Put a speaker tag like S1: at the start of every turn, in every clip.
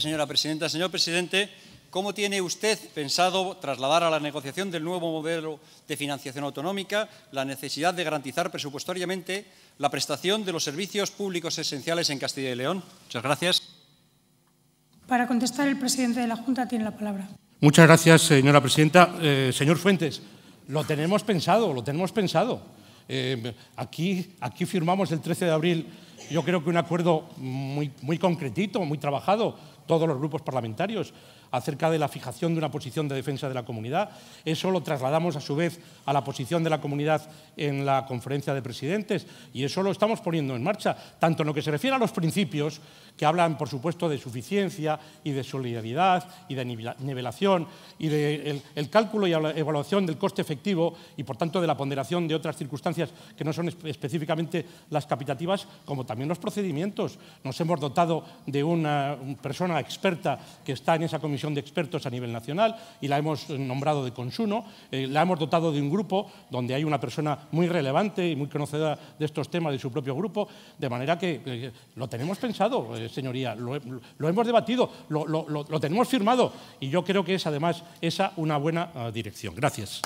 S1: Señora presidenta, señor presidente, ¿cómo tiene usted pensado trasladar a la negociación del nuevo modelo de financiación autonómica la necesidad de garantizar presupuestariamente la prestación de los servicios públicos esenciales en Castilla y León? Muchas gracias. Para contestar, el presidente de la Junta tiene la palabra.
S2: Muchas gracias, señora presidenta. Eh, señor Fuentes, lo tenemos pensado, lo tenemos pensado. Eh, aquí, aquí firmamos el 13 de abril, yo creo que un acuerdo muy, muy concretito, muy trabajado todos los grupos parlamentarios acerca de la fijación de una posición de defensa de la comunidad. Eso lo trasladamos a su vez a la posición de la comunidad en la conferencia de presidentes y eso lo estamos poniendo en marcha, tanto en lo que se refiere a los principios, que hablan por supuesto de suficiencia y de solidaridad y de nivelación y de cálculo y evaluación del coste efectivo y por tanto de la ponderación de otras circunstancias que no son específicamente las capitativas, como también los procedimientos. Nos hemos dotado de una persona experta que está en esa comisión de expertos a nivel nacional y la hemos nombrado de Consuno. Eh, la hemos dotado de un grupo donde hay una persona muy relevante y muy conocida de estos temas de su propio grupo, de manera que eh, lo tenemos pensado, eh, señoría, lo, hemos debatido, lo, tenemos firmado y yo creo que es además esa una buena ah, dirección. Gracias.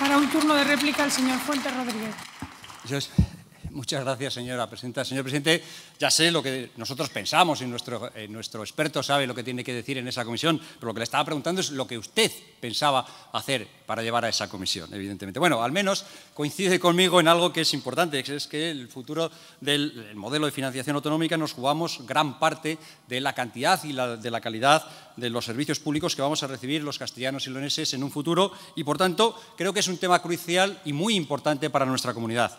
S1: Para un turno de réplica, el señor Fuentes Rodríguez. Muchas gracias, señora presidenta. Señor presidente, ya sé lo que nosotros pensamos y nuestro, eh, nuestro experto sabe lo que tiene que decir en esa comisión, pero lo que le estaba preguntando es lo que usted pensaba hacer para llevar a esa comisión, evidentemente. Bueno, al menos coincide conmigo en algo que es importante, que es que el futuro del modelo de financiación autonómica nos jugamos gran parte de la cantidad y de la calidad de los servicios públicos que vamos a recibir los castellanos y leoneses en un futuro y, por tanto, creo que es un tema crucial y muy importante para nuestra comunidad.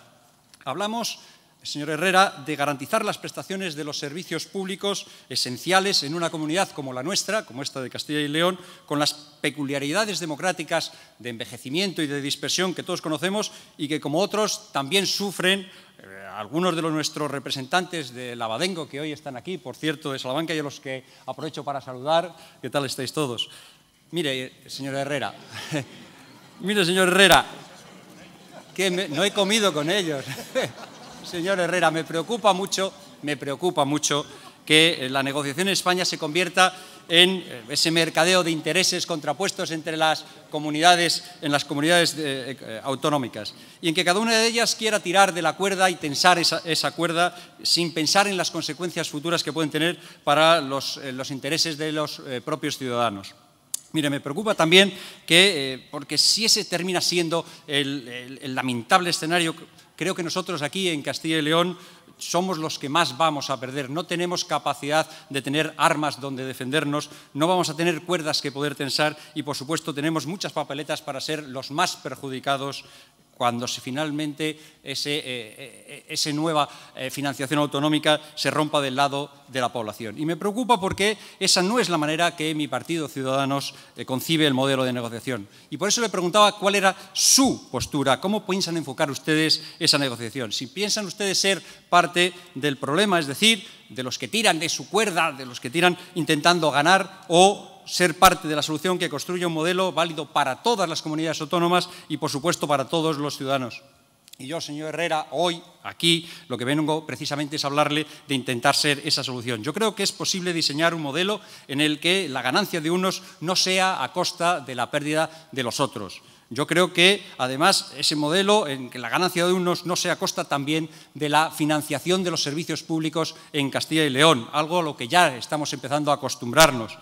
S1: Hablamos, señor Herrera, de garantizar las prestaciones de los servicios públicos esenciales en una comunidad como la nuestra, como esta de Castilla y León, con las peculiaridades democráticas de envejecimiento y de dispersión que todos conocemos y que, como otros, también sufren eh, algunos de los nuestros representantes de Lavadengo, que hoy están aquí, por cierto, de Salamanca, y a los que aprovecho para saludar. ¿Qué tal estáis todos? Mire, señor Herrera. Mire, señor Herrera, no he comido con ellos. Señor Herrera, me preocupa mucho, me preocupa mucho que eh, la negociación en España se convierta en eh, ese mercadeo de intereses contrapuestos entre las comunidades, en las comunidades eh, autonómicas, y en que cada una de ellas quiera tirar de la cuerda y tensar esa, cuerda sin pensar en las consecuencias futuras que pueden tener para los, intereses de los propios ciudadanos. Mire, me preocupa también que, eh, porque si ese termina siendo el lamentable escenario, creo que nosotros aquí en Castilla y León somos los que más vamos a perder. No tenemos capacidad de tener armas donde defendernos, no vamos a tener cuerdas que poder tensar y, por supuesto, tenemos muchas papeletas para ser los más perjudicados cuando finalmente ese, eh, eh, esa nueva eh, financiación autonómica se rompa del lado de la población. Y me preocupa porque esa no es la manera que mi partido Ciudadanos concibe el modelo de negociación. Y por eso le preguntaba cuál era su postura, cómo piensan enfocar ustedes esa negociación. Si piensan ustedes ser parte del problema, es decir, de los que tiran de su cuerda, de los que tiran intentando ganar o ser parte de la solución que construye un modelo válido para todas las comunidades autónomas y, por supuesto, para todos los ciudadanos. Y yo, señor Herrera, hoy aquí lo que vengo precisamente es hablarle de intentar ser esa solución. Yo creo que es posible diseñar un modelo en el que la ganancia de unos no sea a costa de la pérdida de los otros. Yo creo que, además, ese modelo en que la ganancia de unos no sea a costa también de la financiación de los servicios públicos en Castilla y León, algo a lo que ya estamos empezando a acostumbrarnos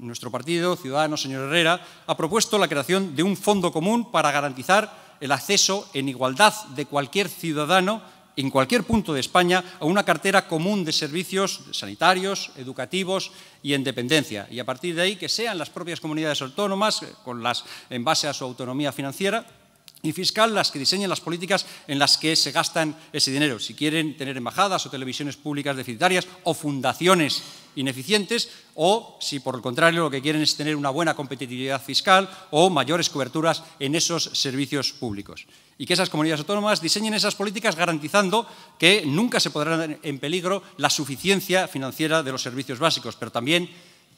S1: nuestro partido, Ciudadanos, señor Herrera, ha propuesto la creación de un fondo común para garantizar el acceso en igualdad de cualquier ciudadano en cualquier punto de España a una cartera común de servicios sanitarios, educativos y en dependencia. Y a partir de ahí que sean las propias comunidades autónomas, eh, con las, en base a su autonomía financiera, y fiscal las que diseñen las políticas en las que se gastan ese dinero. Si quieren tener embajadas o televisiones públicas deficitarias o fundaciones ineficientes o si por el contrario lo que quieren es tener una buena competitividad fiscal o mayores coberturas en esos servicios públicos. Y que esas comunidades autónomas diseñen esas políticas garantizando que nunca se podrá en peligro la suficiencia financiera de los servicios básicos, pero también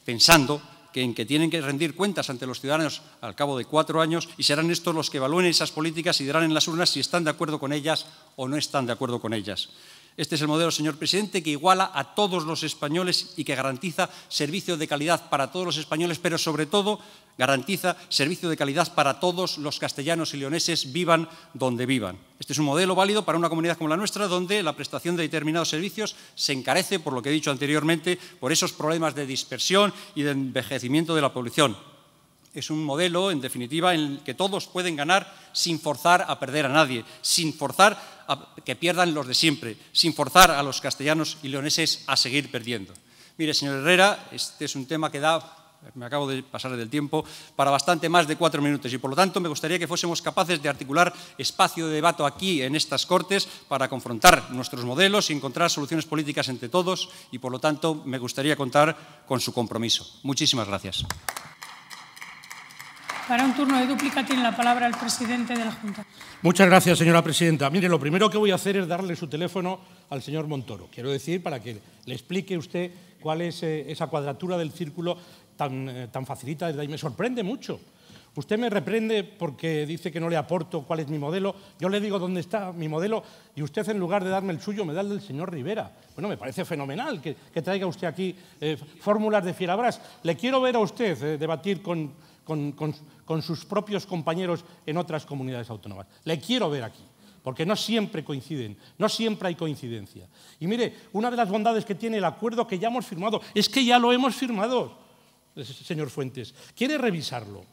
S1: pensando que tienen que rendir cuentas ante los ciudadanos al cabo de cuatro años y serán estos los que evalúen esas políticas y dirán en las urnas si están de acuerdo con ellas o no están de acuerdo con ellas. Este es el modelo, señor presidente, que iguala a todos los españoles y que garantiza servicio de calidad para todos los españoles, pero sobre todo garantiza servicio de calidad para todos los castellanos y leoneses, vivan donde vivan. Este es un modelo válido para una comunidad como la nuestra, donde la prestación de determinados servicios se encarece, por lo que he dicho anteriormente, por esos problemas de dispersión y de envejecimiento de la población es un modelo, en definitiva, en el que todos pueden ganar sin forzar a perder a nadie, sin forzar a que pierdan los de siempre, sin forzar a los castellanos y leoneses a seguir perdiendo. Mire, señor Herrera, este es un tema que da me acabo de pasar del tiempo, para bastante más de cuatro minutos. Y por lo tanto, me gustaría que fuésemos capaces de articular espacio de debate aquí, en estas Cortes, para confrontar nuestros modelos y encontrar soluciones políticas entre todos. Y por lo tanto, me gustaría contar con su compromiso. Muchísimas gracias. Para un turno de dúplica tiene la palabra el presidente de la Junta. Muchas gracias, señora
S2: presidenta. Mire, lo primero que voy a hacer es darle su teléfono al señor Montoro. Quiero decir, para que le explique usted cuál es eh, esa cuadratura del círculo tan, eh, tan facilita desde ahí. Me sorprende mucho. Usted me reprende porque dice que no le aporto cuál es mi modelo. Yo le digo dónde está mi modelo y usted, en lugar de darme el suyo, me da el del señor Rivera. Bueno, me parece fenomenal que, traiga usted aquí eh, fórmulas de Fierabras. Le quiero ver a usted debatir con con, sus propios compañeros en otras comunidades autónomas. Le quiero ver aquí porque no siempre coinciden, no siempre hay coincidencia. Y mire, una de las bondades que tiene el acuerdo que ya hemos firmado es que ya lo hemos firmado, señor Fuentes. ¿Quiere revisarlo?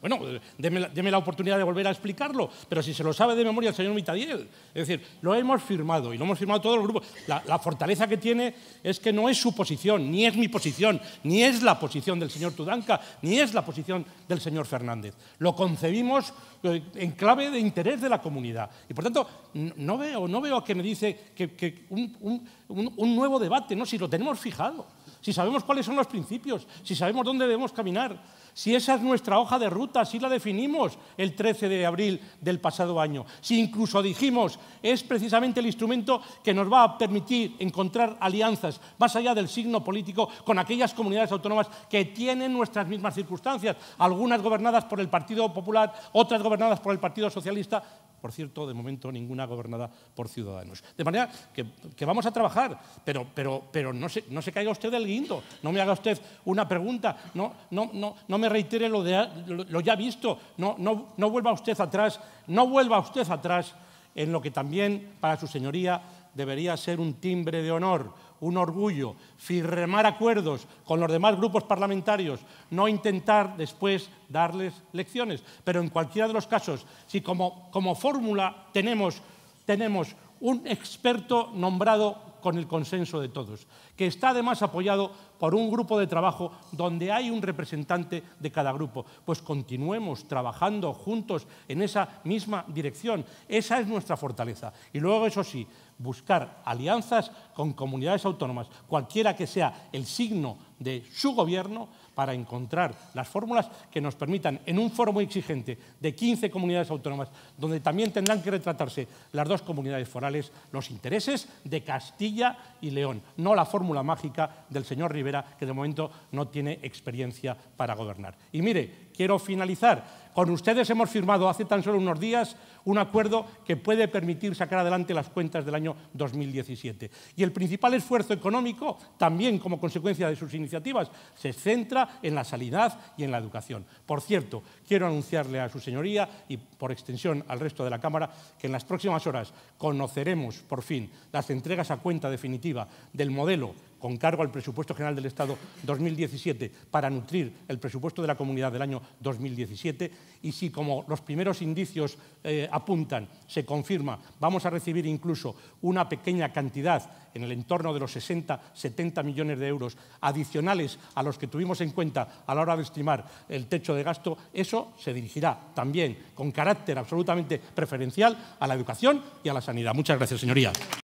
S2: Bueno, deme la, oportunidad de volver a explicarlo, pero si se lo sabe de memoria el señor Mitadiel. Es decir, lo hemos firmado y lo hemos firmado todos los grupos. La, fortaleza que tiene es que no es su posición, ni es mi posición, ni es la posición del señor Tudanca, ni es la posición del señor Fernández. Lo concebimos eh, en clave de interés de la comunidad. Y por tanto, no veo, no veo que me dice que, un, un nuevo debate, no, si lo tenemos fijado si sabemos cuáles son los principios, si sabemos dónde debemos caminar. Si esa es nuestra hoja de ruta, si la definimos el 13 de abril del pasado año. Si incluso dijimos, es precisamente el instrumento que nos va a permitir encontrar alianzas más allá del signo político con aquellas comunidades autónomas que tienen nuestras mismas circunstancias, algunas gobernadas por el Partido Popular, otras gobernadas por el Partido Socialista, por cierto, de momento ninguna gobernada por ciudadanos. De manera que, vamos a trabajar, pero, pero, pero no, se, no se caiga usted del guindo, no me haga usted una pregunta, no, no, no, no me reitere lo, de, lo ya visto, no, no, no vuelva usted atrás, no vuelva usted atrás en lo que también para su señoría debería ser un timbre de honor, un orgullo, firmar acuerdos con los demás grupos parlamentarios, no intentar después darles lecciones. Pero en cualquiera de los casos, si como, como fórmula tenemos, tenemos un experto nombrado con el consenso de todos, que está además apoyado por un grupo de trabajo donde hay un representante de cada grupo. Pues continuemos trabajando juntos en esa misma dirección. Esa es nuestra fortaleza. Y luego, eso sí, buscar alianzas con comunidades autónomas, cualquiera que sea el signo de su gobierno, para encontrar las fórmulas que nos permitan, en un foro muy exigente de 15 comunidades autónomas, donde también tendrán que retratarse las dos comunidades forales, los intereses de Castilla y León, no la fórmula mágica del señor Rivera, que de momento no tiene experiencia para gobernar. Y mire, quiero finalizar con ustedes hemos firmado hace tan solo unos días un acuerdo que puede permitir sacar adelante las cuentas del año 2017. Y el principal esfuerzo económico, también como consecuencia de sus iniciativas, se centra en la sanidad y en la educación. Por cierto, quiero anunciarle a su señoría y por extensión al resto de la Cámara que en las próximas horas conoceremos por fin las entregas a cuenta definitiva del modelo con cargo al presupuesto general del Estado 2017 para nutrir el presupuesto de la comunidad del año 2017 y si, como los primeros indicios eh, apuntan, se confirma, vamos a recibir incluso una pequeña cantidad en el entorno de los 60-70 millones de euros adicionales a los que tuvimos en cuenta a la hora de estimar el techo de gasto, eso se dirigirá también con carácter absolutamente preferencial a la educación y a la sanidad. Muchas gracias, señoría.